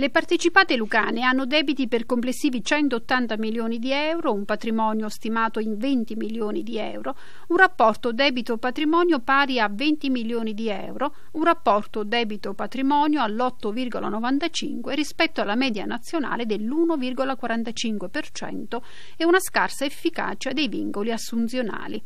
Le partecipate lucane hanno debiti per complessivi 180 milioni di euro, un patrimonio stimato in 20 milioni di euro, un rapporto debito-patrimonio pari a 20 milioni di euro, un rapporto debito-patrimonio all'8,95 rispetto alla media nazionale dell'1,45% e una scarsa efficacia dei vincoli assunzionali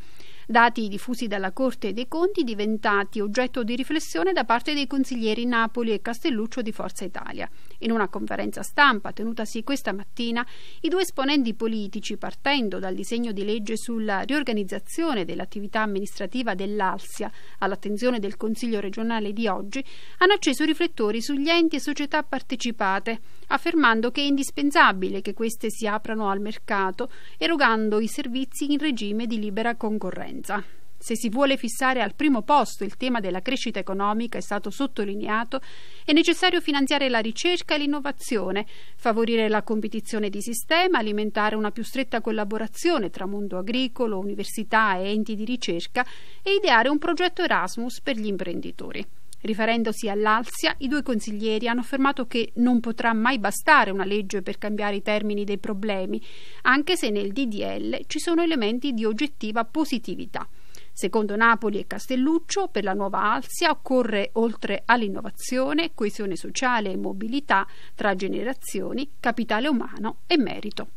dati diffusi dalla Corte dei Conti diventati oggetto di riflessione da parte dei consiglieri Napoli e Castelluccio di Forza Italia. In una conferenza stampa tenutasi questa mattina, i due esponenti politici, partendo dal disegno di legge sulla riorganizzazione dell'attività amministrativa dell'Alsia all'attenzione del Consiglio regionale di oggi, hanno acceso i riflettori sugli enti e società partecipate, affermando che è indispensabile che queste si aprano al mercato, erogando i servizi in regime di libera concorrenza convergenza. Se si vuole fissare al primo posto il tema della crescita economica, è stato sottolineato, è necessario finanziare la ricerca e l'innovazione, favorire la competizione di sistema, alimentare una più stretta collaborazione tra mondo agricolo, università e enti di ricerca e ideare un progetto Erasmus per gli imprenditori. Riferendosi all'Alsia, i due consiglieri hanno affermato che non potrà mai bastare una legge per cambiare i termini dei problemi, anche se nel DDL ci sono elementi di oggettiva positività. Secondo Napoli e Castelluccio, per la nuova Alsia occorre, oltre all'innovazione, coesione sociale e mobilità tra generazioni, capitale umano e merito.